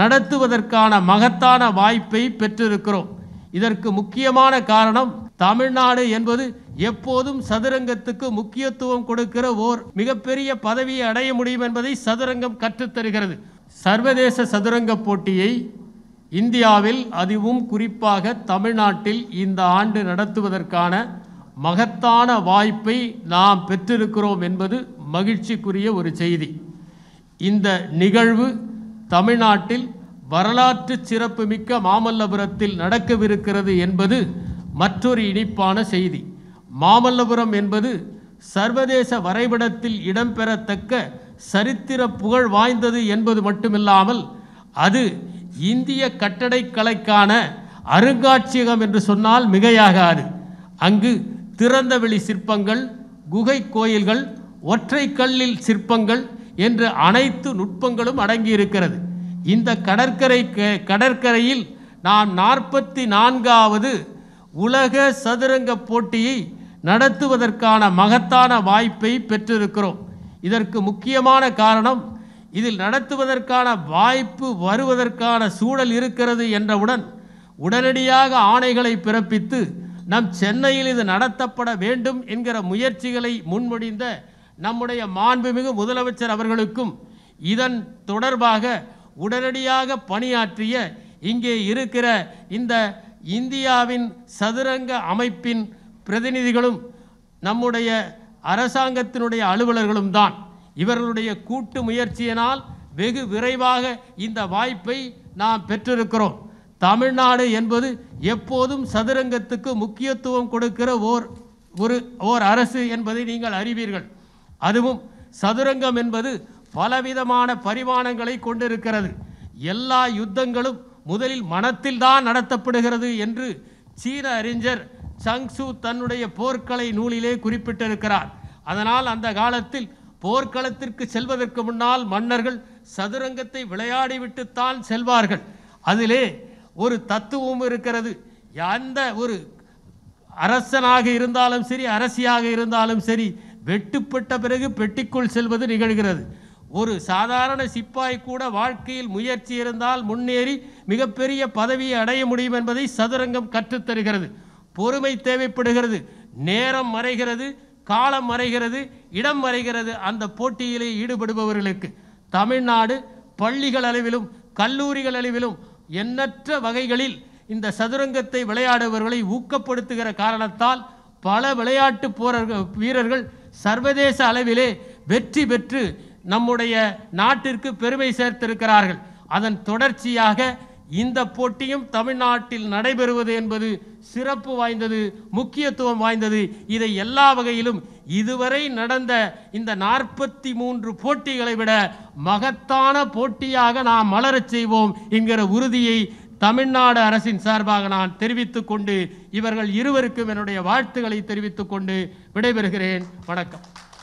நடத்துவதற்கான மகத்தான வாய்ப்பை பெற்றிருக்கிறோம் இதற்கு முக்கியமான காரணம் தமிழ்நாடு என்பது எப்போதும் சதுரங்கத்துக்கு முக்கியத்துவம் கொடுக்கிற ஓர் மிகப்பெரிய பதவியை அடைய முடியும் என்பதை சதுரங்கம் கற்றுத்தருகிறது சர்வதேச சதுரங்க போட்டியை இந்தியாவில் அதுவும் குறிப்பாக தமிழ்நாட்டில் இந்த ஆண்டு நடத்துவதற்கான மகத்தான வாய்ப்பை நாம் பெற்றிருக்கிறோம் என்பது மகிழ்ச்சிக்குரிய ஒரு செய்தி இந்த நிகழ்வு தமிழ்நாட்டில் வரலாற்று சிறப்புமிக்க மாமல்லபுரத்தில் நடக்கவிருக்கிறது என்பது மற்றொரு இனிப்பான செய்தி மாமல்லபுரம் என்பது சர்வதேச வரைபடத்தில் இடம்பெறத்தக்க சரித்திர புகழ் வாய்ந்தது என்பது மட்டுமில்லாமல் அது இந்திய கட்டடைக்கலைக்கான அருங்காட்சியகம் என்று சொன்னால் மிகையாகாது அங்கு திறந்தவெளி சிற்பங்கள் குகை கோயில்கள் ஒற்றை கல்லில் சிற்பங்கள் என்று அனைத்து நுட்பங்களும் அடங்கியிருக்கிறது இந்த கடற்கரை கடற்கரையில் நாம் நாற்பத்தி நான்காவது உலக சதுரங்க போட்டியை நடத்துவதற்கான மகத்தான வாய்ப்பை பெற்றிருக்கிறோம் இதற்கு முக்கியமான காரணம் இதில் நடத்துவதற்கான வாய்ப்பு வருவதற்கான சூழல் இருக்கிறது என்றவுடன் உடனடியாக ஆணைகளை பிறப்பித்து நம் சென்னையில் இது நடத்தப்பட வேண்டும் என்கிற முயற்சிகளை முன்மொழிந்த நம்முடைய மாண்புமிகு முதலமைச்சர் அவர்களுக்கும் இதன் தொடர்பாக உடனடியாக பணியாற்றிய இங்கே இருக்கிற இந்த இந்தியாவின் சதுரங்க அமைப்பின் பிரதிநிதிகளும் நம்முடைய அரசாங்கத்தினுடைய அலுவலர்களும் தான் இவர்களுடைய கூட்டு முயற்சியினால் வெகு விரைவாக இந்த வாய்ப்பை நாம் பெற்றிருக்கிறோம் தமிழ்நாடு என்பது எப்போதும் சதுரங்கத்துக்கு முக்கியத்துவம் கொடுக்கிற ஓர் ஒரு ஓர் அரசு என்பதை நீங்கள் அறிவீர்கள் அதுவும் சதுரங்கம் என்பது பலவிதமான பரிமாணங்களை கொண்டிருக்கிறது எல்லா யுத்தங்களும் முதலில் மனத்தில் தான் நடத்தப்படுகிறது என்று சீன அறிஞர் சங்சு தன்னுடைய போர்க்கலை நூலிலே குறிப்பிட்டிருக்கிறார் அதனால் அந்த காலத்தில் போர்க்களத்திற்கு செல்வதற்கு முன்னால் மன்னர்கள் சதுரங்கத்தை விளையாடிவிட்டுத்தான் செல்வார்கள் அதிலே ஒரு தத்துவம் இருக்கிறது எந்த ஒரு அரசனாக இருந்தாலும் சரி அரசியாக இருந்தாலும் சரி வெட்டுப்பட்ட பிறகு பெட்டிக்குள் செல்வது நிகழ்கிறது ஒரு சாதாரண சிப்பாய் கூட வாழ்க்கையில் முயற்சி இருந்தால் முன்னேறி மிகப்பெரிய பதவியை அடைய முடியும் என்பதை சதுரங்கம் கற்றுத்தருகிறது பொறுமை தேவைப்படுகிறது நேரம் மறைகிறது காலம் மறைகிறது இடம் மறைகிறது அந்த போட்டியிலே ஈடுபடுபவர்களுக்கு தமிழ்நாடு பள்ளிகள் அளவிலும் கல்லூரிகள் அளவிலும் எண்ணற்ற வகைகளில் இந்த சதுரங்கத்தை விளையாடுபவர்களை ஊக்கப்படுத்துகிற காரணத்தால் பல விளையாட்டு போரர்கள் வீரர்கள் சர்வதேச அளவிலே வெற்றி பெற்று நம்முடைய நாட்டிற்கு பெருமை சேர்த்திருக்கிறார்கள் அதன் தொடர்ச்சியாக இந்த போட்டியும் தமிழ்நாட்டில் நடைபெறுவது என்பது சிறப்பு வாய்ந்தது முக்கியத்துவம் வாய்ந்தது இதை எல்லா வகையிலும் இதுவரை நடந்த இந்த நாற்பத்தி மூன்று போட்டிகளை விட மகத்தான போட்டியாக நாம் மலரச் செய்வோம் என்கிற உறுதியை தமிழ்நாடு அரசின் சார்பாக நான் தெரிவித்துக் கொண்டு இவர்கள் இருவருக்கும் என்னுடைய வாழ்த்துக்களை தெரிவித்துக் கொண்டு விடைபெறுகிறேன் வணக்கம்